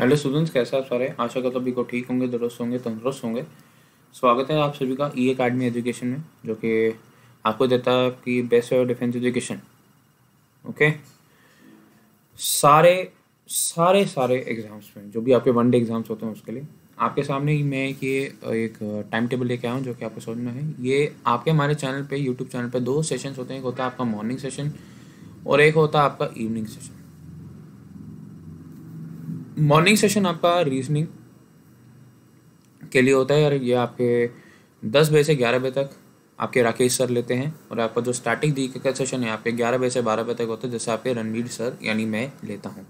Hello students कैसे आप सारे आशा करता सभी को ठीक होंगे दुरुस्त होंगे तंदुरुस्त होंगे स्वागत है आप सभी का ई अकेडमी एजुकेशन में जो कि आपको देता है आपकी best of defence education okay सारे सारे सारे एग्ज़ाम्स में जो भी आपके वन डे एग्ज़ाम्स होते हैं उसके लिए आपके सामने ही मैं ये एक टाइम टेबल लेके आया हूँ जो कि आपको समझना है ये आपके हमारे चैनल पे यूट्यूब चैनल पे दो सेशंस होते हैं एक होता है आपका मॉर्निंग सेशन और एक होता है आपका इवनिंग सेशन मॉर्निंग सेशन आपका रीजनिंग के लिए होता है और ये आपके दस बजे से ग्यारह बजे तक आपके राकेश सर लेते हैं और आपका जो स्टार्टिंग दी का सेशन है आपके ग्यारह बजे से बारह बजे तक होता है जैसे आपके रणवीर सर यानी मैं लेता हूँ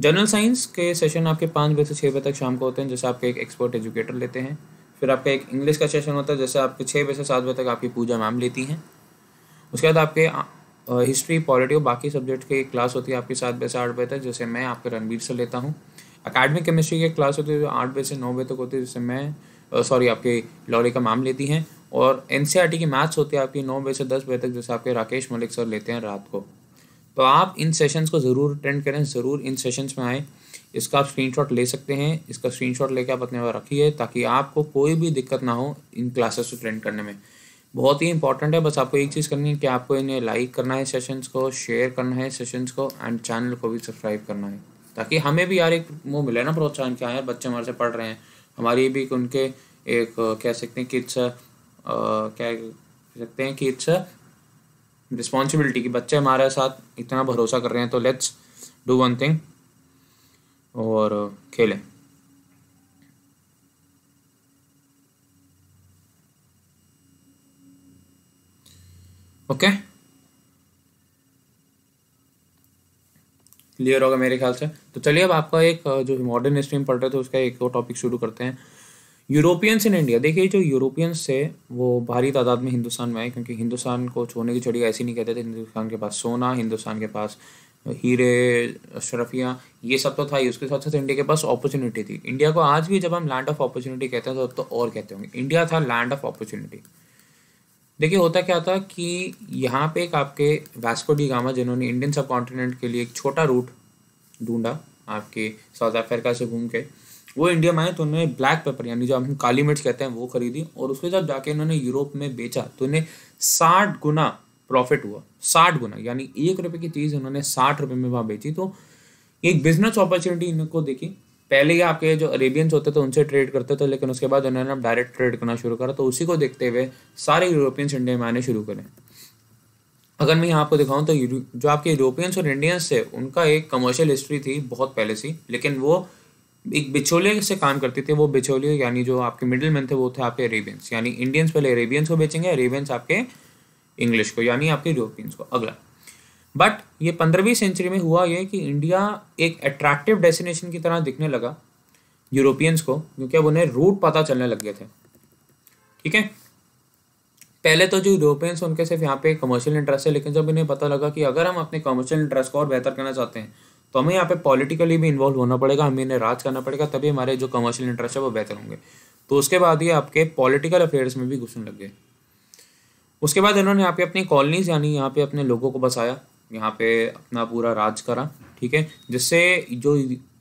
जनरल साइंस के सेशन आपके पाँच बजे से छः बजे तक शाम को होते हैं जैसे आपके एक एक्सपर्ट एजुकेटर लेते हैं फिर आपका एक इंग्लिश का सेशन होता है जैसे आपके छः बजे से सात बजे तक आपकी पूजा मैम लेती हैं उसके बाद आपके हिस्ट्री पॉलिटी और बाकी सब्जेक्ट की क्लास होती है आपकी सात बजे से आठ बजे तक जैसे मैं आपके रणबीर से लेता हूँ अकेडमिक केमिस्ट्री की क्लास होती है जो आठ बजे से नौ बजे तक होती है जैसे मैं सॉरी आपके लॉरी का मैम लेती हैं और एन e की मैथ्स होती है आपकी नौ बजे से दस बजे तक जैसे आपके राकेश मलिक सर लेते हैं रात को तो आप इन सेशंस को ज़रूर अटेंड करें ज़रूर इन सेशंस में आएँ इसका आप स्क्रीन ले सकते हैं इसका स्क्रीनशॉट लेकर आप अपने पास रखिए ताकि आपको कोई भी दिक्कत ना हो इन क्लासेस को अटेंड करने में बहुत ही इंपॉर्टेंट है बस आपको एक चीज़ करनी है कि आपको इन्हें लाइक करना है सेशंस को शेयर करना है सेशंस को एंड चैनल को भी सब्सक्राइब करना है ताकि हमें भी यार एक वो मिले ना प्रोत्साहन क्या हाँ यार बच्चे हमारे से पढ़ रहे हैं हमारी भी उनके एक कह सकते हैं कि इट्स क्या कह सकते हैं कि इट्स रिस्पॉन्सिबिलिटी कि बच्चे हमारे साथ इतना भरोसा कर रहे हैं तो लेट्स डू वन थिंग और खेलें ओके क्लियर होगा मेरे ख्याल से तो चलिए अब आपका एक जो मॉडर्न स्ट्रीम पढ़ रहे थे उसका एक और टॉपिक शुरू करते हैं यूरोपियंस इन इंडिया देखिए जो यूरोपियंस थे वो भारी तादाद में हिंदुस्तान में आए क्योंकि हिंदुस्तान को छोने की चढ़िया ऐसी नहीं कहते थे हिंदुस्तान के पास सोना हिंदुस्तान के पास हीरे अशरफियाँ ये सब तो था ही उसके साथ साथ इंडिया के पास अपॉर्चुनिटी थी इंडिया को आज भी जब हम लैंड ऑफ अपॉर्चुनिटी कहते हैं तो, तो और कहते होंगे इंडिया था लैंड ऑफ अपॉर्चुनिटी देखिए होता क्या था कि यहाँ पे एक आपके वैस्को डी गामा जिन्होंने इंडियन सब कॉन्टिनेंट के लिए एक छोटा रूट ढूंढा आपके साउथ अफ्रीका से घूम के वो इंडिया में आए तो उन्होंने ब्लैक पेपर यानी जो हम काली मिर्च कहते हैं वो खरीदी और उसके जब जाके इन्होंने यूरोप में बेचा तो इन्हें साठ गुना प्रॉफिट हुआ साठ गुना यानी एक रुपये की चीज़ उन्होंने साठ रुपये में वहाँ बेची तो एक बिजनेस अपॉर्चुनिटी इनको देखी पहले ही आपके जो अरेबियंस होते थे उनसे ट्रेड करते थे लेकिन उसके बाद उन्होंने अब डायरेक्ट ट्रेड करना शुरू करा तो उसी को देखते हुए सारे यूरोपियंस इंडिया में आने शुरू करें अगर मैं यहाँ आपको दिखाऊँ तो जो आपके यूरोपियंस और इंडियंस थे उनका एक कमर्शियल हिस्ट्री थी बहुत पहले सी लेकिन वो एक बिचौलिए से काम करती थी वो बिचौलिए यानी जो आपके मिडिल मैन थे वो थे आपके अरेबियंस यानी इंडियंस पहले अरेबियंस को बेचेंगे अरेबियंस आपके इंग्लिश को यानी आपके यूरोपियंस को अगला बट ये पंद्रहवीं सेंचुरी में हुआ ये कि इंडिया एक अट्रैक्टिव डेस्टिनेशन की तरह दिखने लगा यूरोपियंस को क्योंकि अब उन्हें रूट पता चलने लग गए थे ठीक है पहले तो जो यूरोपियंस उनके सिर्फ यहाँ पे कमर्शियल इंटरेस्ट है लेकिन जब इन्हें पता लगा कि अगर हम अपने कमर्शियल इंटरेस्ट को और बेहतर करना चाहते हैं तो हमें यहाँ पे पॉलिटिकली भी इन्वॉल्व होना पड़ेगा हमें इन्हें राज करना पड़ेगा तभी हमारे जो कमर्शियल इंटरेस्ट है वो बेहतर होंगे तो उसके बाद ये आपके पॉलिटिकल अफेयर्स में भी घुसने लग गए उसके बाद इन्होंने यहाँ पे अपनी कॉलोनीज यानी यहाँ पे अपने लोगों को बसाया यहाँ पे अपना पूरा राज करा ठीक है जिससे जो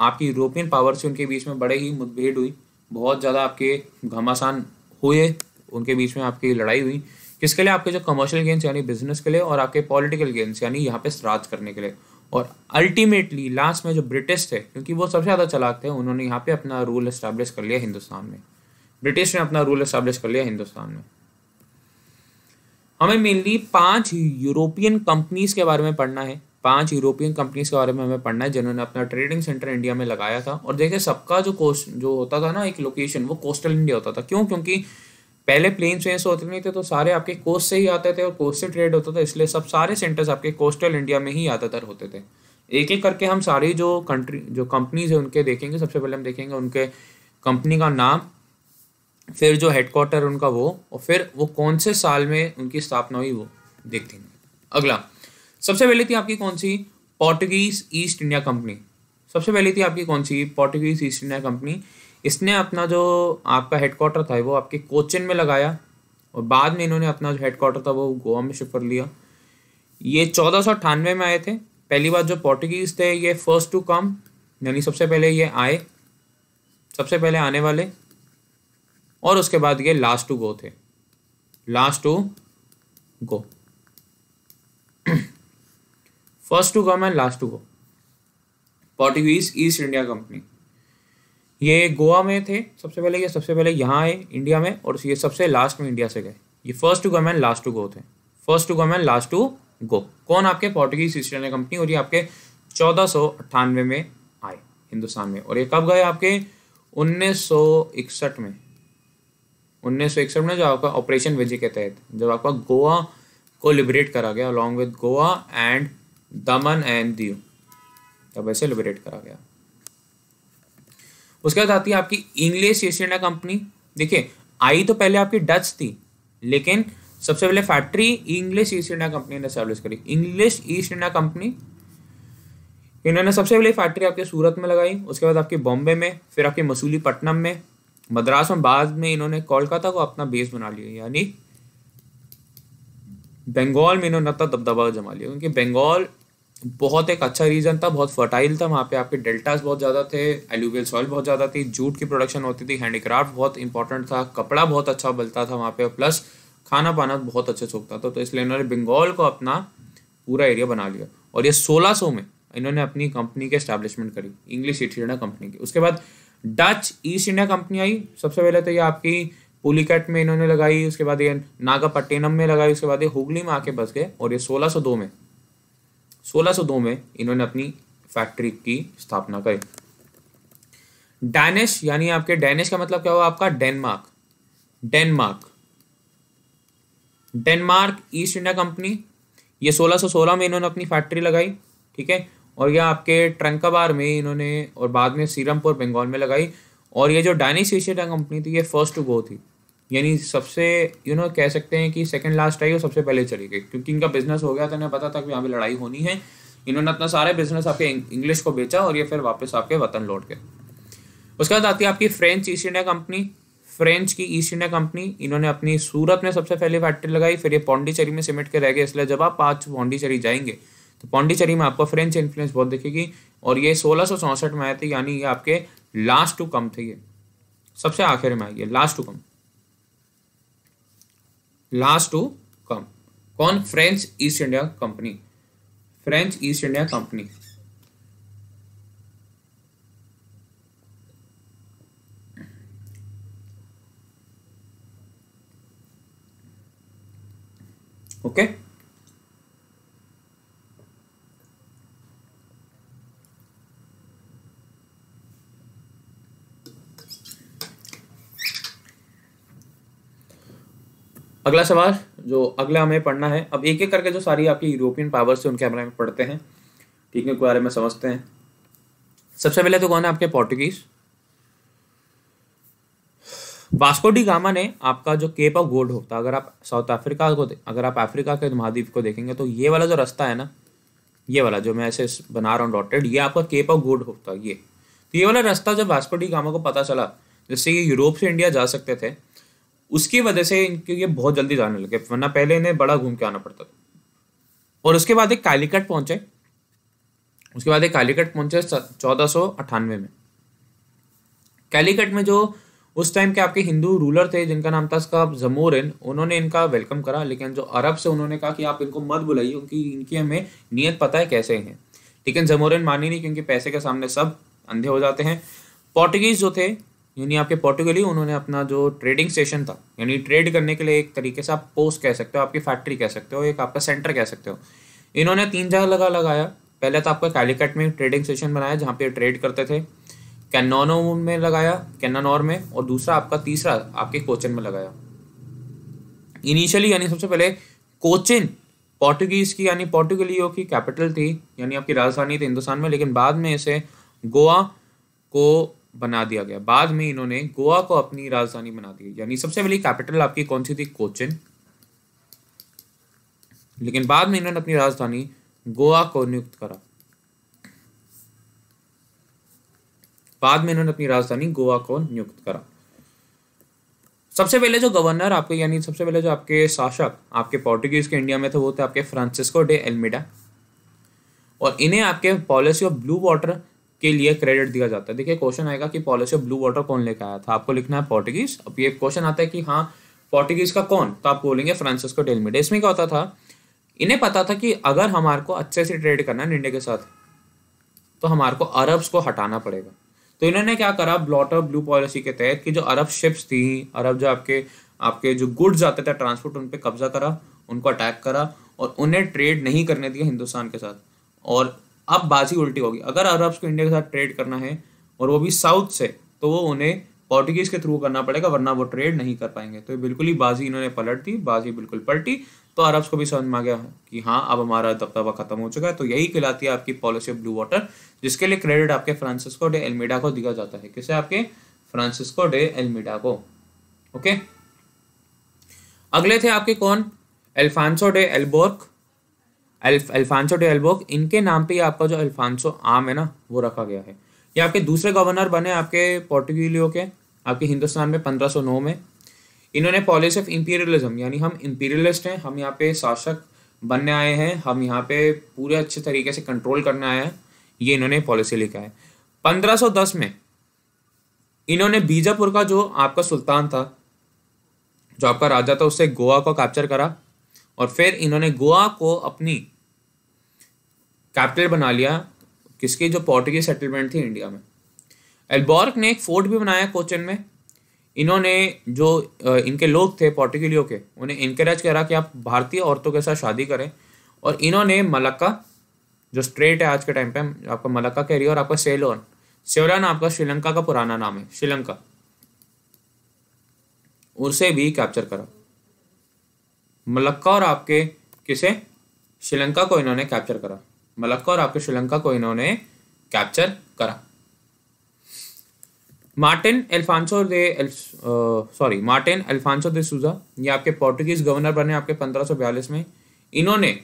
आपकी यूरोपियन पावर्स उनके बीच में बड़े ही मुठभेड़ हुई बहुत ज़्यादा आपके घमासान हुए उनके बीच में आपकी लड़ाई हुई किसके लिए आपके जो कमर्शियल गेंस यानी बिजनेस के लिए और आपके पॉलिटिकल गेंस यानी यहाँ पे राज करने के लिए और अल्टीमेटली लास्ट में जो ब्रिटिश थे क्योंकि वो सबसे ज़्यादा चलाक थे उन्होंने यहाँ पे अपना रूल इस्टेब्लिश कर लिया हिंदुस्तान में ब्रिटिश ने अपना रूल इस्टेब्लिश कर लिया हिंदुस्तान में हमें मेनली पांच यूरोपियन कंपनीज के बारे में पढ़ना है पांच यूरोपियन कंपनीज के बारे में हमें पढ़ना है जिन्होंने अपना ट्रेडिंग सेंटर इंडिया में लगाया था और देखिए सबका जो कोस्ट जो होता था ना एक लोकेशन वो कोस्टल इंडिया होता था क्यों क्योंकि पहले प्लेन से होते नहीं थे तो सारे आपके कोस्ट से ही आते थे और कोस्ट से ट्रेड होता था इसलिए सब सारे सेंटर्स आपके कोस्टल इंडिया में ही ज़्यादातर होते थे एक एक करके हम सारी जो कंट्री जो कंपनीज है उनके देखेंगे सबसे पहले हम देखेंगे उनके कंपनी का नाम फिर जो हेडक्वार्टर उनका वो और फिर वो कौन से साल में उनकी स्थापना हुई वो देखते हैं अगला सबसे पहले थी आपकी कौन सी पोर्टुगीज ईस्ट इंडिया कंपनी सबसे पहले थी आपकी कौन सी पोर्टुगीज ईस्ट इंडिया कंपनी इसने अपना जो आपका हेडक्वार्टर था वो आपके कोचिन में लगाया और बाद में इन्होंने अपना जो हेडक्वार्टर था वो गोवा में शिफ्ट कर लिया ये चौदह में आए थे पहली बार जो पोर्टुगीज थे ये फर्स्ट टू कम यानी सबसे पहले ये आए सबसे पहले आने वाले और उसके बाद ये लास्ट टू गो थे last to go first to come and last to go Portuguese East India Company ये गोवा में थे सबसे पहले ये सबसे पहले यहाँ आए इंडिया में और ये सबसे लास्ट में इंडिया से गए ये फर्स्ट टू गोमैन एंड लास्ट टू गो थे फर्स्ट टू गोमैन एंड लास्ट टू गो कौन आपके पोर्टुगीज ईस्ट इंडिया कंपनी और ये आपके चौदह में आए हिंदुस्तान में और ये कब गए आपके 1961 में उन्नीस सौ इकसठ में जो आपका ऑपरेशन विजय के तहत जब आपका गोवा को लिबरेट करा गया along with Goa and Daman and Diu तब ऐसे लिबरेट करा गया उसके बाद आती है आपकी इंग्लिश ईस्ट इंडिया कंपनी देखिए आई तो पहले आपकी डच थी लेकिन सबसे पहले factory English East India Company ने सर्विस करी इंग्लिश ईस्ट इंडिया कंपनी इन्होंने सबसे पहले फैक्ट्री आपके सूरत में लगाई उसके बाद आपके बॉम्बे में फिर आपके मसूली पटनम में मद्रास में बाद में इन्होंने कोलकाता को अपना बेस बना लिया यानी बंगाल में इन्होंने अपना दबदबा जमा लिया क्योंकि बंगाल बहुत एक अच्छा रीजन था बहुत फर्टाइल था वहाँ पे आपके डेल्टास बहुत ज़्यादा थे एलुवियल सॉइल बहुत ज़्यादा थी जूट की प्रोडक्शन होती थी हैंडीक्राफ्ट बहुत इंपॉर्टेंट था कपड़ा बहुत अच्छा बलता था वहाँ पे प्लस खाना पाना बहुत अच्छा सोखता था तो इसलिए इन्होंने बंगाल को अपना पूरा एरिया बना लिया और ये सोलह में इन्होंने अपनी कंपनी की स्टैब्लिशमेंट करी इंग्लिश इटीना कंपनी की उसके बाद डच ईस्ट इंडिया कंपनी आई सबसे पहले तो ये आपकी पुलिकट में इन्होंने लगाई उसके बाद ये नागापट्टिनम में लगाई उसके बाद ये हुगली में आके बस गए और ये 1602 में 1602 में इन्होंने अपनी फैक्ट्री की स्थापना करी डैनिश यानी आपके डैनिश का मतलब क्या हुआ आपका Denmark Denmark Denmark East India Company ये 1616 में इन्होंने अपनी फैक्ट्री लगाई ठीक है और यह आपके ट्रंकाबार में इन्होंने और बाद में सीरमपुर बंगाल में लगाई और ये जो डाइनिस एशिया कंपनी थी ये फर्स्ट टू गो थी यानी सबसे यू you नो know, कह सकते हैं कि सेकंड लास्ट आई और सबसे पहले चली गई क्योंकि इनका बिजनेस हो गया था इन्हें पता था कि यहाँ पे लड़ाई होनी है इन्होंने अपना सारे बिजनेस आपके इंग्लिश को बेचा और ये फिर वापस आपके वतन लौट गए उसके बाद आती है आपकी French East India Company French की ईस्ट इंडिया कंपनी इन्होंने अपनी सूरत में सबसे पहले फैक्ट्री लगाई फिर ये पौंडीचेरी में सिमट के रह गए इसलिए जब आप पाँच पौंडीचेरी जाएंगे तो पौंडीचेरी में आपको फ्रेंच इन्फ्लुएंस बहुत दिखेगी और ये सोलह में आए थे यानी ये आपके लास्ट टू कम थे ये सबसे आखिर में आई last to come last to come कौन French East India Company French East India Company okay okay? अगला सवाल जो अगला हमें पढ़ना है अब एक एक करके जो सारी आपकी यूरोपियन पावर्स है उनके बारे में पढ़ते हैं ठीक है बारे में समझते हैं सबसे पहले तो कौन है आपके पोर्टुगीज वास्को डी गामा ने आपका जो केप ऑफ गोल्ड होता है अगर आप साउथ अफ्रीका को अगर आप अफ्रीका के महाद्वीप को देखेंगे तो ये वाला जो रास्ता है ना ये वाला जो मैं ऐसे बना रहा हूँ डॉटेड ये आपका केप ऑफ गोल्ड होता है ये तो ये वाला रास्ता जब वास्को डी गामा को पता चला जिससे ये यूरोप से इंडिया जा सकते थे उसकी वजह से इनके ये बहुत जल्दी जाने लगे वरना पहले इन्हें बड़ा घूम के आना पड़ता था और उसके बाद एक कालीकट पहुंचे उसके बाद एक कालीकट पहुंचे चौदह सौ अठानवे में कालीकट में जो उस टाइम के आपके हिंदू रूलर थे जिनका नाम था इसका जमोरन उन्होंने इनका वेलकम करा लेकिन जो अरब से उन्होंने कहा कि आप इनको मत बुलाइए क्योंकि इनकी हमें नीयत पता है कैसे हैं लेकिन जमोरन मानी नहीं क्योंकि पैसे के सामने सब अंधे हो जाते हैं पोर्टुगीज जो थे यानी आपके पोर्टुगली उन्होंने अपना जो ट्रेडिंग स्टेशन था यानी ट्रेड करने के लिए एक तरीके से आप पोस्ट कह सकते हो आपकी फैक्ट्री कह सकते हो एक आपका सेंटर कह सकते हो इन्होंने तीन जगह लगा लगाया पहले तो आपका कैलिकट में ट्रेडिंग स्टेशन बनाया जहाँ पे ट्रेड करते थे कैनोनो में लगाया कैनानोर में और दूसरा आपका तीसरा आपके कोचिन में लगाया इनिशियली यानी सबसे पहले कोचिन पोर्टुगीज़ की यानी पोर्टुगलियो की कैपिटल थी यानी आपकी राजधानी थी हिंदुस्तान में लेकिन बाद में इसे गोवा को बना दिया गया बाद में इन्होंने गोवा को अपनी राजधानी बना दी यानी सबसे पहली कैपिटल आपकी कौन सी थी कोचिन लेकिन बाद में इन्होंने अपनी राजधानी गोवा को नियुक्त करा बाद में इन्होंने अपनी राजधानी गोवा को नियुक्त करा सबसे पहले जो गवर्नर आपके यानी सबसे पहले जो आपके शासक आपके पोर्टुगीज के इंडिया में थे वो थे आपके फ्रांसिस्को डे एलमिडा और इन्हें आपके पॉलिसी ऑफ ब्लू वाटर के लिए क्रेडिट दिया जाता है देखिए क्वेश्चन आएगा कि पॉलिसी ऑफ ब्लू वाटर कौन लेकर आया था आपको लिखना है पोर्टुगीज अब ये क्वेश्चन आता है कि हाँ पोर्टुगीज का कौन तो आप बोलेंगे फ्रांसिस्को डेलमेड इसमें क्या होता था इन्हें पता था कि अगर हमारे को अच्छे से ट्रेड करना है इंडिया के साथ तो हमारे को अरब्स को हटाना पड़ेगा तो इन्होंने क्या करा ब्लॉटर ब्लू पॉलिसी के तहत कि जो अरब शिप्स थी अरब जो आपके आपके जो गुड्स आते थे ट्रांसपोर्ट उन पर कब्जा करा उनको अटैक करा और उन्हें ट्रेड नहीं करने दिया हिंदुस्तान के साथ और अब बाजी उल्टी होगी अगर अरब्स को इंडिया के साथ ट्रेड करना है और वो भी साउथ से तो वो उन्हें पोर्टुगीज के थ्रू करना पड़ेगा वरना वो ट्रेड नहीं कर पाएंगे तो बिल्कुल ही बाजी इन्होंने पलट दी बाजी बिल्कुल पलटी तो अरब्स को भी समझ में आ गया कि हाँ अब हमारा दबदबा खत्म हो चुका है तो यही कहलाती है आपकी पॉलिसी ऑफ ब्लू वाटर जिसके लिए क्रेडिट आपके फ्रांसिस्को डे एलमिडा को दिया जाता है किसे आपके फ्रांसिस्को डे एलमिडा को ओके अगले थे आपके कौन एल्फांसो डे एल्बोर्क अल्फ अल्फांसो डे एल्बोक इनके नाम पे आपका जो अल्फांसो आम है ना वो रखा गया है ये आपके दूसरे गवर्नर बने आपके पोर्टुगलियो के आपके हिंदुस्तान में 1509 में इन्होंने पॉलिसी ऑफ इम्पीरियलिज्म यानी हम इम्पीरियलिस्ट हैं हम यहाँ पे शासक बनने आए हैं हम यहाँ पे पूरे अच्छे तरीके से कंट्रोल करने आए हैं ये इन्होंने पॉलिसी लिखा है 1510 में इन्होंने बीजापुर का जो आपका सुल्तान था जो आपका राजा था उससे गोवा को कैप्चर करा और फिर इन्होंने गोवा को अपनी कैपिटल बना लिया किसकी जो पोर्टुगीज सेटलमेंट थी इंडिया में एल्बॉर्क ने एक फोर्ट भी बनाया कोचन में इन्होंने जो इनके लोग थे पोर्टुगलियों के उन्हें इनक्रेज करा कि आप भारतीय औरतों के साथ शादी करें और इन्होंने मलक्का जो स्ट्रेट है आज के टाइम पे आपका मलक्का कह रही है और आपका सेलोन सेवरान आपका श्रीलंका का पुराना नाम है श्रीलंका उसे भी कैप्चर करा मलक्का और आपके किसे श्रीलंका को इन्होंने कैप्चर करा मलक्का और आपके श्रीलंका को इन्होंने कैप्चर करा Martin Alfonso de sorry Martin Alfonso de Souza ये आपके पोर्टुगीज गवर्नर बने आपके 1542 में इन्होंने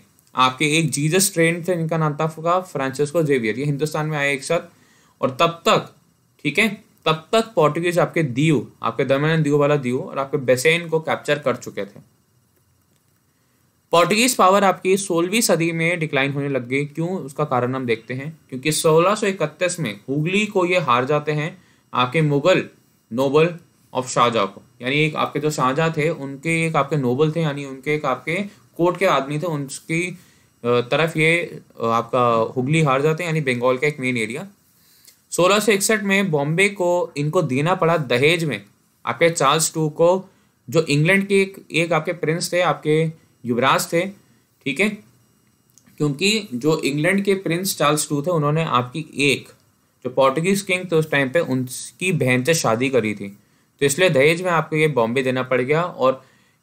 आपके एक जीजस ट्रेन थे इनका नाम था फ्रांसिस्को जेवियर ये हिंदुस्तान में आए एक साथ और तब तक ठीक है तब तक पोर्टुगीज आपके दीव आपके दमन दीव वाला दीव और आपके बेसेन को कैप्चर कर चुके थे पोर्टुगीज़ पावर आपकी सोलहवीं सदी में डिक्लाइन होने लग गई क्यों उसका कारण हम देखते हैं क्योंकि सोलह में हुगली को ये हार जाते हैं आपके मुगल नोबल ऑफ शाहजहाँ को यानी एक आपके जो शाहजहाँ थे उनके एक आपके नोबल थे यानी उनके एक आपके कोर्ट के आदमी थे उनकी तरफ ये आपका हुगली हार जाते हैं यानी बंगाल का एक मेन एरिया सोलह सौ इकसठ में बॉम्बे को इनको देना पड़ा दहेज में आपके चार्ल्स टू को जो इंग्लैंड के एक, एक आपके प्रिंस थे आपके युवराज थे ठीक है क्योंकि जो इंग्लैंड के प्रिंस चार्ल्स टू थे उन्होंने आपकी एक जो पोर्टुगीज किंग थे उस टाइम पे उनकी बहन से शादी करी थी तो इसलिए दहेज में आपको ये बॉम्बे देना पड़ गया और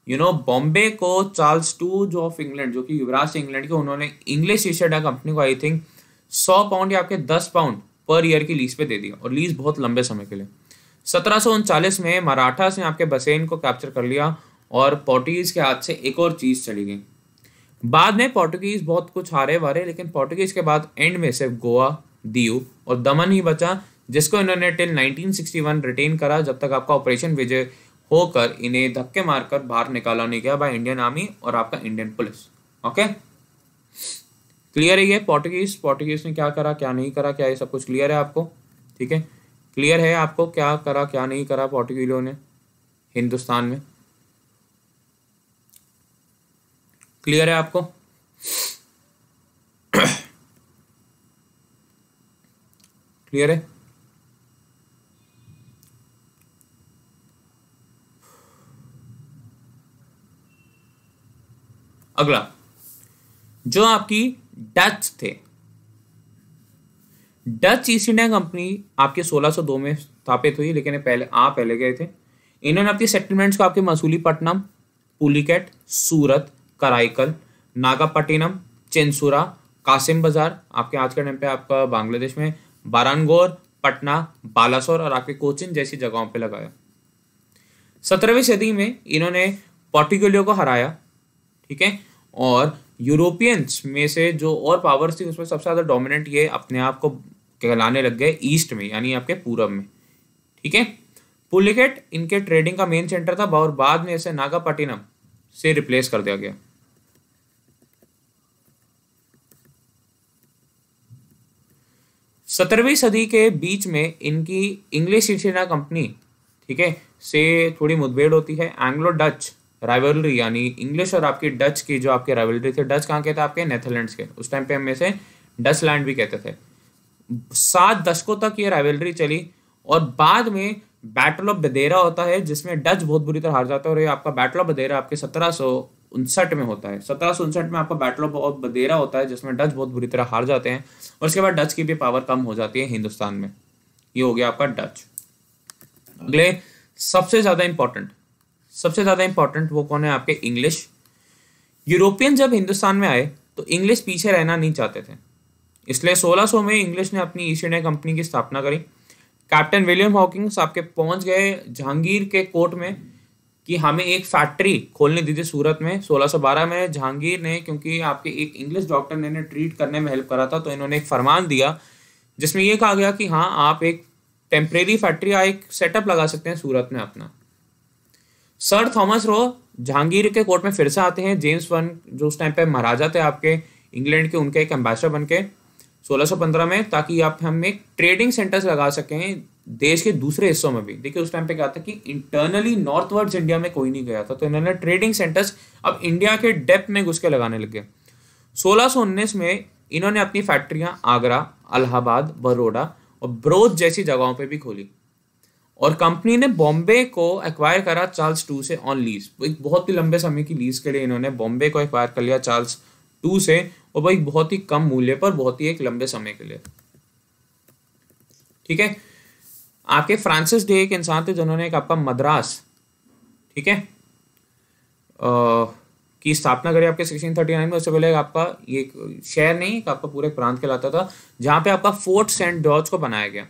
यू नो बॉम्बे को चार्ल्स टू जो ऑफ इंग्लैंड जो कि युवराज इंग्लैंड के उन्होंने इंग्लिश ईस्ट कंपनी को आई थिंक सौ पाउंड या आपके दस पाउंड पर ईयर की लीज पे दे दिया और लीज बहुत लंबे समय के लिए सत्रह में मराठा ने आपके बसेन को कैप्चर कर लिया और पोर्टुगीज़ के हाथ से एक और चीज़ चली गई बाद में पोर्टुगीज़ बहुत कुछ हारे वारे लेकिन पोर्टुगीज़ के बाद एंड में सिर्फ गोवा दीव और दमन ही बचा जिसको इन्होंने टिल 1961 रिटेन करा जब तक आपका ऑपरेशन विजय होकर इन्हें धक्के मारकर बाहर निकाला नहीं गया बाय इंडियन आर्मी और आपका इंडियन पुलिस ओके क्लियर है ये पोर्टुगीज पोर्टुगीज ने क्या करा क्या नहीं करा क्या ये सब कुछ क्लियर है आपको ठीक है क्लियर है आपको क्या करा क्या नहीं करा पोर्टुगीजों ने हिंदुस्तान में क्लियर है आपको क्लियर है अगला जो आपकी डच थे डच ईस्ट इंडिया कंपनी आपके 1602 में स्थापित हुई लेकिन पहले आ पहले गए थे इन्होंने अपनी सेटलमेंट्स को आपके मसूली पटनम पुलिकेट सूरत कराइकल नागापट्टिनम चेंसूरा कासिम बाजार आपके आज के टाइम पे आपका बांग्लादेश में बारानगोर पटना बालासोर और आपके कोचिन जैसी जगहों पे लगाया सत्रहवीं सदी में इन्होंने पोर्टिगलियो को हराया ठीक है और यूरोपियंस में से जो और पावर्स थी उसमें सबसे ज़्यादा डोमिनेंट ये अपने आप को कहलाने लग गए ईस्ट में यानी आपके पूरब में ठीक है पुलिकेट इनके ट्रेडिंग का मेन सेंटर था और बाद में इसे नागापट्टिनम से रिप्लेस कर दिया गया सत्रहवीं सदी के बीच में इनकी इंग्लिश ईस्ट इंडिया कंपनी ठीक है से थोड़ी मुठभेड़ होती है एंग्लो डच राइवलरी यानी इंग्लिश और आपकी डच की जो आपके राइवलरी थे डच कहाँ के थे आपके नेदरलैंड्स के उस टाइम पे हम इसे डच लैंड भी कहते थे सात दशकों तक ये राइवलरी चली और बाद में बैटल ऑफ बदेरा होता है जिसमें डच बहुत बुरी तरह हार जाता है और ये आपका बैटल ऑफ बदेरा आपके सत्रह उनसठ में होता है सत्रह सौ उनसठ में आपका बैटल ऑफ बदेरा होता है जिसमें डच बहुत बुरी तरह हार जाते हैं और उसके बाद डच की भी पावर कम हो जाती है हिंदुस्तान में ये हो गया आपका डच अगले सबसे ज़्यादा इंपॉर्टेंट सबसे ज़्यादा इंपॉर्टेंट वो कौन है आपके इंग्लिश यूरोपियन जब हिंदुस्तान में आए तो इंग्लिश पीछे रहना नहीं चाहते थे इसलिए 1600 में इंग्लिश ने अपनी ईस्ट इंडिया कंपनी की स्थापना करी कैप्टन विलियम हॉकिंग्स आपके पहुंच गए जहांगीर के कोर्ट में कि हमें एक फैक्ट्री खोलने दी थी सूरत में 1612 में जहांगीर ने क्योंकि आपके एक इंग्लिश डॉक्टर ने इन्हें ट्रीट करने में हेल्प करा था तो इन्होंने एक फरमान दिया जिसमें यह कहा गया कि हाँ आप एक टेम्परेरी फैक्ट्री या एक सेटअप लगा सकते हैं सूरत में अपना सर थॉमस रो जहांगीर के कोर्ट में फिर से आते हैं जेम्स वन जो उस टाइम पे महाराजा थे आपके इंग्लैंड के उनके एक एम्बेसडर बन के 1615 में ताकि आप हमें ट्रेडिंग सेंटर्स लगा सकें देश के दूसरे हिस्सों में भी देखिए उस टाइम पे क्या था कि इंटरनली नॉर्थ वर्ड्स इंडिया में कोई नहीं गया था तो इन्होंने ट्रेडिंग सेंटर्स अब इंडिया के डेप्थ में घुस के लगाने लगे सोलह में इन्होंने अपनी फैक्ट्रियां आगरा अलाहाबाद बरोडा और ब्रोथ जैसी जगहों पर भी खोली और कंपनी ने बॉम्बे को एक्वायर करा चार्ल्स टू से ऑन लीज एक बहुत ही लंबे समय की लीज के लिए इन्होंने बॉम्बे को एक्वायर कर लिया चार्ल्स टू से और भाई बहुत ही कम मूल्य पर बहुत ही एक लंबे समय के लिए ठीक है आपके फ्रांसिस डे एक इंसान थे जिन्होंने एक आपका मद्रास ठीक है की स्थापना करी आपके 1639 में उससे पहले आपका ये शहर नहीं आपका पूरे प्रांत कहलाता था जहां पे आपका फोर्ट सेंट जॉर्ज को बनाया गया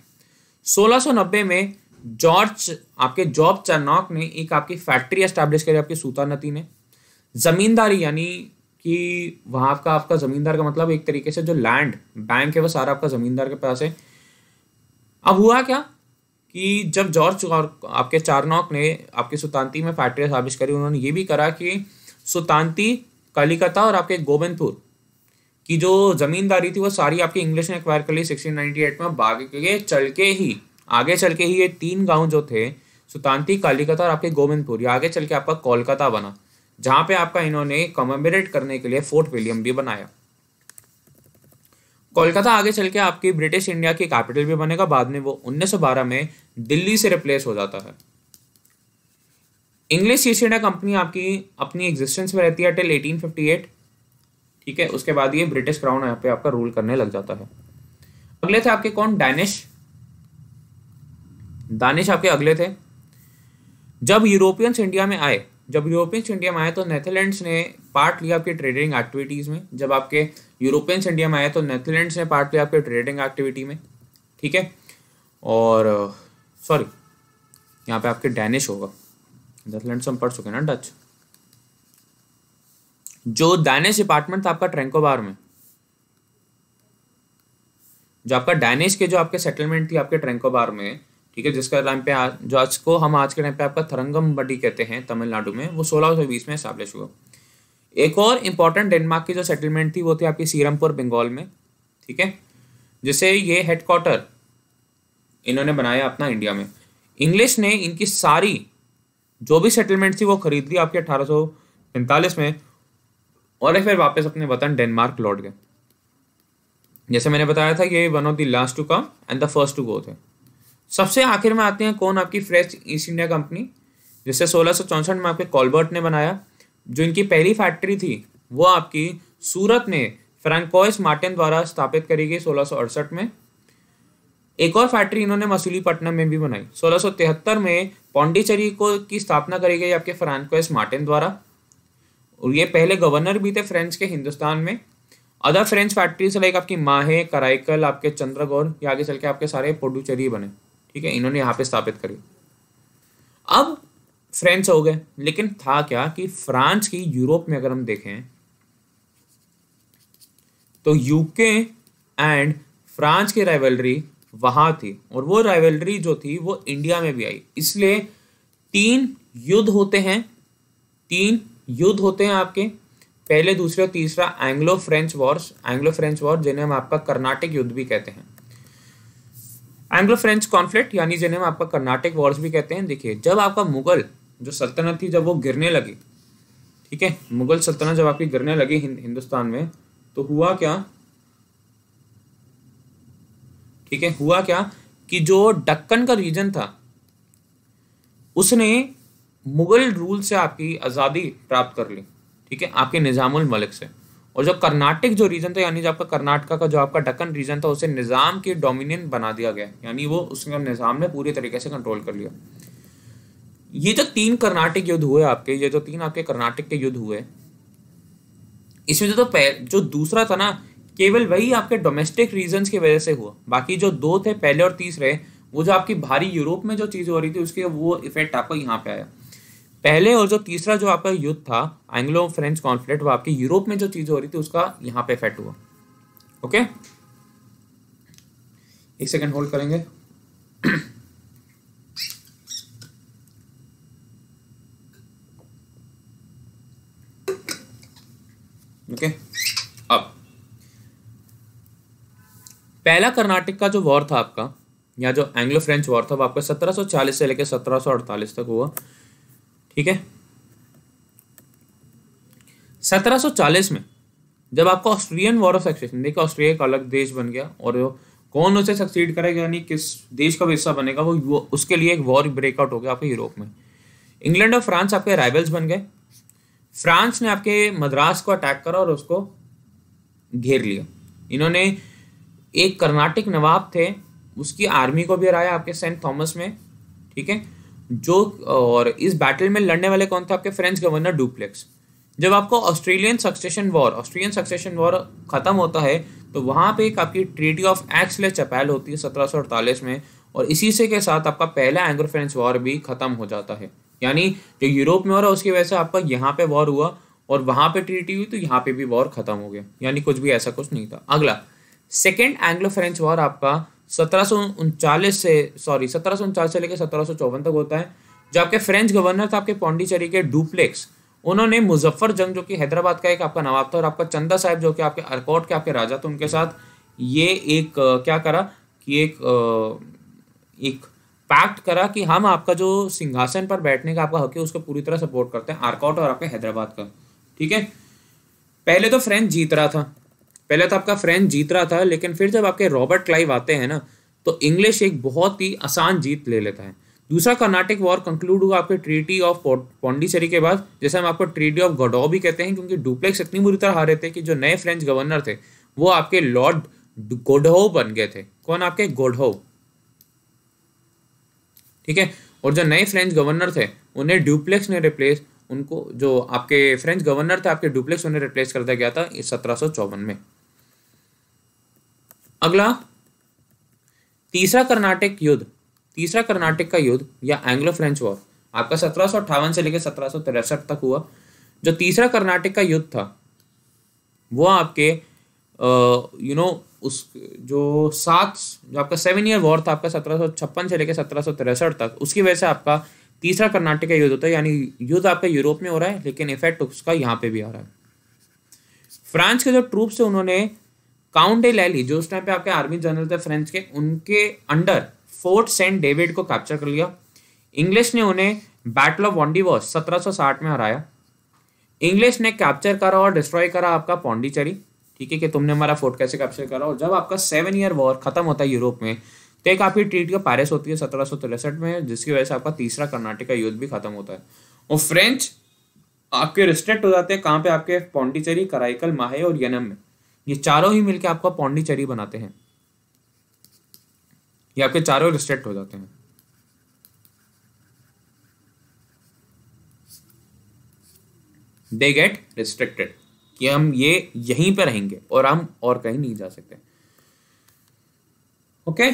1690 में जॉर्ज आपके जॉब चर्नॉक ने एक आपकी फैक्ट्री एस्टैब्लिश करी आपकी सूता नती ने जमींदारी यानी कि वहाँ का आपका ज़मींदार का मतलब एक तरीके से जो लैंड बैंक है वह सारा आपका ज़मींदार के पास है अब हुआ क्या कि जब जॉर्ज आपके चारनॉक ने आपकी सुतानती में फैक्ट्री साबिश करी उन्होंने ये भी करा कि सुतांती कलिकता और आपके गोविंदपुर की जो ज़मींदारी थी वो सारी आपकी इंग्लिश ने एक्वायर कर ली सिक्सटीन नाइनटी एट में के चल के ही आगे चल के ही ये तीन गांव जो थे सुतांती कालिकता और आपके गोविंदपुर ये आगे चल के आपका कोलकाता बना जहां पे आपका इन्होंने कमेमोरेट करने के लिए फोर्ट विलियम भी बनाया कोलकाता आगे चल के आपकी ब्रिटिश इंडिया की कैपिटल भी बनेगा बाद में वो 1912 में दिल्ली से रिप्लेस हो जाता है इंग्लिश ईस्ट इंडिया कंपनी आपकी अपनी एग्जिस्टेंस में रहती है टिल 1858 ठीक है उसके बाद ये ब्रिटिश क्राउन यहाँ पे आपका रूल करने लग जाता है अगले थे आपके कौन डैनिश दानिश आपके अगले थे जब यूरोपियंस इंडिया में आए जब यूरोपियन में आया तो नेदरलैंड्स ने पार्ट लिया आपके ट्रेडिंग एक्टिविटीज़ में जब आपके इंडिया में आए तो नेदरलैंड्स ने पार्ट लिया आपके ट्रेडिंग एक्टिविटी में ठीक है और सॉरी यहाँ पे आपके डैनिश होगा नेदरलैंड से हम पढ़ चुके हैं ना डच जो डैनिश डिपार्टमेंट था आपका ट्रेंकोबार में जो आपका डैनिश के जो आपके सेटलमेंट थी आपके ट्रेंकोबार में ठीक है जिसका टाइम पे आज जो आज को हम आज के टाइम पे आपका थरंगम बडी कहते हैं तमिलनाडु में वो सोलह में स्टैब्लिश हुआ एक और इम्पॉर्टेंट डेनमार्क की जो सेटलमेंट थी वो थी आपकी सीरमपुर बंगाल में ठीक है जिसे ये हेडक्वार्टर इन्होंने बनाया अपना इंडिया में इंग्लिश ने इनकी सारी जो भी सेटलमेंट थी वो खरीद ली आपके अठारह में और फिर वापस अपने वतन डेनमार्क लौट गए जैसे मैंने बताया था ये one of the last to come and the first to go थे सबसे आखिर में आते हैं कौन आपकी फ्रेश ईस्ट इंडिया कंपनी जैसे सोलह में आपके कॉलबर्ट ने बनाया जो इनकी पहली फैक्ट्री थी वो आपकी सूरत में फ्रेंकोइस मार्टिन द्वारा स्थापित करी गई सोलह में एक और फैक्ट्री इन्होंने मसूलीपट्टनम में भी बनाई सोलह में पौंडीचेरी को की स्थापना करी गई आपके फ्रांकोस मार्टिन द्वारा और ये पहले गवर्नर भी थे फ्रेंच के हिंदुस्तान में अदर फ्रेंच फैक्ट्रीज लाइक आपकी माहे कराइकल आपके चंद्रगौर ये आगे चल के आपके सारे पुडुचेरी बने ठीक है इन्होंने यहाँ पे स्थापित करी अब फ्रेंच हो गए लेकिन था क्या कि फ्रांस की यूरोप में अगर हम देखें तो यूके एंड फ्रांस की राइवलरी वहां थी और वो राइवलरी जो थी वो इंडिया में भी आई इसलिए तीन युद्ध होते हैं तीन युद्ध होते हैं आपके पहले दूसरे और तीसरा Anglo French wars Anglo French war जिन्हें हम आपका कर्नाटिक युद्ध भी कहते हैं एंग्लो फ्रेंच कॉन्फ्लिक्ट यानी जिन्हें आपका कर्नाटक वॉर्स भी कहते हैं देखिए जब आपका मुगल जो सल्तनत थी जब वो गिरने लगी ठीक है मुगल सल्तनत जब आपकी गिरने लगी हिंदुस्तान में तो हुआ क्या ठीक है हुआ क्या कि जो डक्कन का रीजन था उसने मुगल रूल से आपकी आज़ादी प्राप्त कर ली ठीक है आपके निज़ामुल मलिक से और जो कर्नाटक जो रीजन था यानी जो आपका कर्नाटका का जो आपका डक्कन रीजन था उसे निज़ाम के डोमिनियन बना दिया गया यानी वो उसने निज़ाम ने पूरी तरीके से कंट्रोल कर लिया ये जो तीन कर्नाटक युद्ध हुए आपके ये जो तीन आपके कर्नाटक के युद्ध हुए इसमें जो तो जो दूसरा था ना केवल वही आपके डोमेस्टिक रीजन की वजह से हुआ बाकी जो दो थे पहले और तीसरे वो जो आपकी भारी यूरोप में जो चीज़ हो रही थी उसके वो इफेक्ट आपको यहाँ पे आया पहले और जो तीसरा जो आपका युद्ध था एंग्लो फ्रेंच कॉन्फ्लिक्ट वो आपकी यूरोप में जो चीज़ हो रही थी उसका यहाँ पे इफेक्ट हुआ ओके एक सेकेंड होल्ड करेंगे ओके okay. अब पहला कर्नाटक का जो वॉर था आपका या जो एंग्लो फ्रेंच वॉर था वो आपका 1740 से लेकर 1748 तक हुआ ठीक है 1740 में जब आपको ऑस्ट्रियन वॉर ऑफ सक्सेशन देखिए ऑस्ट्रिया एक अलग देश बन गया और कौन उसे सक्सीड करेगा यानी किस देश का हिस्सा बनेगा वो उसके लिए एक वॉर ब्रेकआउट हो गया आपके यूरोप में इंग्लैंड और फ्रांस आपके राइवल्स बन गए फ्रांस ने आपके मद्रास को अटैक करा और उसको घेर लिया इन्होंने एक कर्नाटिक नवाब थे उसकी आर्मी को भी हराया आपके सेंट थॉमस में ठीक है जो और इस बैटल में लड़ने वाले कौन थे आपके फ्रेंच गवर्नर डुप्लेक्स जब आपको Australian succession war Australian succession war ख़त्म होता है तो वहाँ पे एक आपकी ट्रीटी ऑफ एक्सले चपैल होती है सत्रह में और इसी से के साथ आपका पहला एंग्रो फ्रेंच वॉर भी ख़त्म हो जाता है यानी जो यूरोप में हो रहा है उसकी वजह से आपका यहाँ पे वॉर हुआ और वहाँ पे ट्रीटी हुई तो यहाँ पे भी वॉर ख़त्म हो गया यानी कुछ भी ऐसा कुछ नहीं था अगला सेकेंड एंग्लो फ्रेंच वॉर आपका सत्रह से सॉरी सत्रह से लेकर सत्रह तक होता है जो आपके फ्रेंच गवर्नर था आपके पौंडीचेरी के डुप्लेक्स उन्होंने मुजफ्फर जंग जो कि हैदराबाद का एक आपका नवाब था और आपका चंदा साहब जो कि आपके अरकोट के आपके राजा थे उनके साथ ये एक क्या करा कि एक एक पैक्ट करा कि हम आपका जो सिंहासन पर बैठने का आपका हक है उसको पूरी तरह सपोर्ट करते हैं आरकॉट और आपके हैदराबाद का ठीक है पहले तो फ्रेंच जीत रहा था पहले तो आपका फ्रेंच जीत रहा था लेकिन फिर जब आपके रॉबर्ट क्लाइव आते हैं ना तो इंग्लिश एक बहुत ही आसान जीत ले लेता है दूसरा कर्नाटिक वॉर कंक्लूड हुआ आपके ट्रीटी ऑफ पौंडीचेरी के बाद जैसे हम आपको ट्रीटी ऑफ गडो भी कहते हैं क्योंकि डुप्लेक्स इतनी बुरी तरह हारे थे कि जो नए फ्रेंच गवर्नर थे वो आपके लॉर्ड गोडो बन गए थे कौन आपके गोडो ठीक है और जो नए फ्रेंच गवर्नर थे उन्हें डुप्लेक्स ने रिप्लेस उनको जो आपके फ्रेंच गवर्नर थे आपके डुप्लेक्स उन्हें रिप्लेस कर दिया गया था सत्रह में अगला तीसरा कर्नाटक युद्ध तीसरा कर्नाटक का युद्ध या एंग्लो फ्रेंच वॉर आपका सत्रह से लेकर सत्रह तक हुआ जो तीसरा कर्नाटक का युद्ध था वो आपके यू नो उस जो सात जो आपका सेवन ईयर वॉर था आपका सत्रह से लेकर सत्रह तक उसकी वजह से आपका तीसरा कर्नाटक का युद्ध होता है यानी युद्ध आपका यूरोप में हो रहा है लेकिन इफेक्ट उसका यहाँ पे भी आ रहा है फ्रांस के जो ट्रूप्स थे उन्होंने काउंट काउंटे लैली जो उस टाइम पे आपके आर्मी जनरल थे फ्रेंच के उनके अंडर फोर्ट सेंट डेविड को कैप्चर कर लिया इंग्लिश ने उन्हें बैटल ऑफ वॉन्डीवॉस 1760 में हराया इंग्लिश ने कैप्चर करा और डिस्ट्रॉय करा आपका पौंडीचेरी ठीक है कि तुमने हमारा फोर्ट कैसे कैप्चर करा और जब आपका सेवन ईयर वॉर खत्म होता है यूरोप में तो एक आपकी ट्रीट का पैरिस होती है सत्रह में जिसकी वजह से आपका तीसरा कर्नाटक का युद्ध भी खत्म होता है और फ्रेंच आपके रिस्ट्रिक्ट हो जाते हैं कहाँ पे आपके पौंडीचेरी कराइकल माहे और यनम में ये चारों ही मिलकर आपका पौंडीचेरी बनाते हैं ये आपके चारों रिस्ट्रिक्ट हो जाते हैं दे गेट रिस्ट्रिक्टेड कि हम ये यहीं पर रहेंगे और हम और कहीं नहीं जा सकते ओके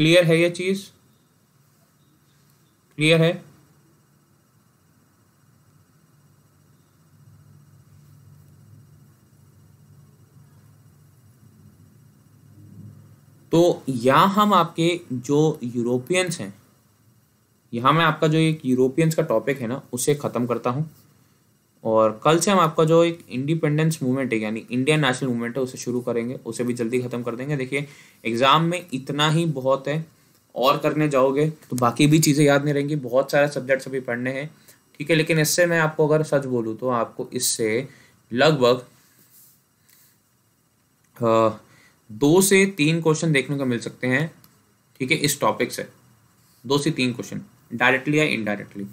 क्लियर है ये चीज क्लियर है तो यहाँ हम आपके जो यूरोपियंस हैं यहाँ मैं आपका जो एक यूरोपियंस का टॉपिक है ना उसे ख़त्म करता हूँ और कल से हम आपका जो एक इंडिपेंडेंस मूवमेंट है यानी इंडियन नेशनल मूवमेंट है उसे शुरू करेंगे उसे भी जल्दी ख़त्म कर देंगे देखिए एग्ज़ाम में इतना ही बहुत है और करने जाओगे तो बाकी भी चीज़ें याद नहीं रहेंगी बहुत सारे सब्जेक्ट्स अभी पढ़ने हैं ठीक है लेकिन इससे मैं आपको अगर सच बोलूँ तो आपको इससे लगभग दो से तीन क्वेश्चन देखने को मिल सकते हैं ठीक है इस टॉपिक से दो से तीन क्वेश्चन डायरेक्टली या इनडायरेक्टली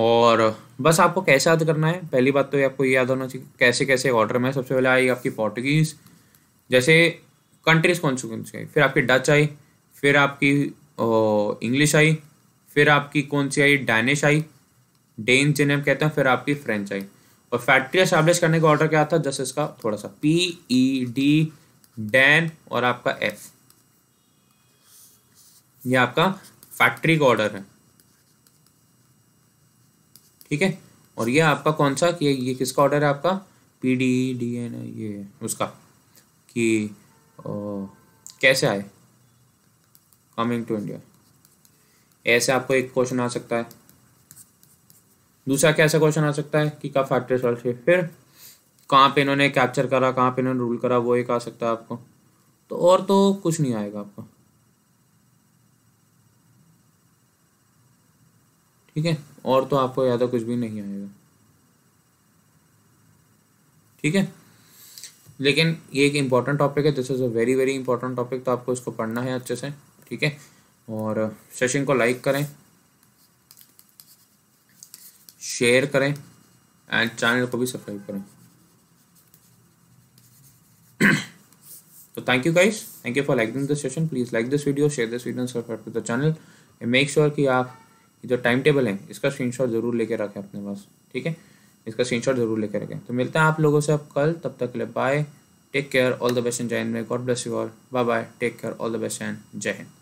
और बस आपको कैसे याद करना है पहली बात तो ये आपको ये याद होना चाहिए कैसे कैसे ऑर्डर में सबसे पहले आई आपकी पोर्टुगीज़ जैसे कंट्रीज कौन सी कौन सी आई फिर आपकी डच आई फिर आपकी इंग्लिश आई फिर आपकी कौन सी आई डैनिश आई डेन जिन्हें हम कहते हैं फिर आपकी फ्रेंच आई और फैक्ट्री एस्टैब्लिश करने का ऑर्डर क्या था जस्ट इसका थोड़ा सा पी ई डी डैन और आपका एफ ये आपका फैक्ट्री का ऑर्डर है ठीक है और ये आपका कौन सा कि ये किसका ऑर्डर है आपका पी डी डी एन ये उसका कि ओ, कैसे आए कमिंग टू इंडिया ऐसे आपको एक क्वेश्चन आ सकता है दूसरा कैसा क्वेश्चन आ सकता है कि कब फैक्ट्री सॉल्व फिर कहाँ पे इन्होंने कैप्चर करा कहाँ पे इन्होंने रूल करा वो एक आ सकता है आपको तो और तो कुछ नहीं आएगा आपको ठीक है और तो आपको ज़्यादा तो कुछ भी नहीं आएगा ठीक है लेकिन ये एक इम्पॉर्टेंट टॉपिक है this is a very very important topic तो आपको इसको पढ़ना है अच्छे से ठीक है और सेशन को लाइक करें शेयर करें एंड चैनल को भी सब्सक्राइब करें so thank you guys thank you for liking this session please like this video share this video and subscribe to the channel and make sure कि आप जो time table है इसका screenshot जरूर लेके रखें अपने पास ठीक है इसका स्क्रीनशॉट जरूर लेके रखें तो मिलते हैं आप लोगों से अब कल तब तक के लिए bye take care all the best and Jai Hind may God bless you all bye bye take care all the best and Jai Hind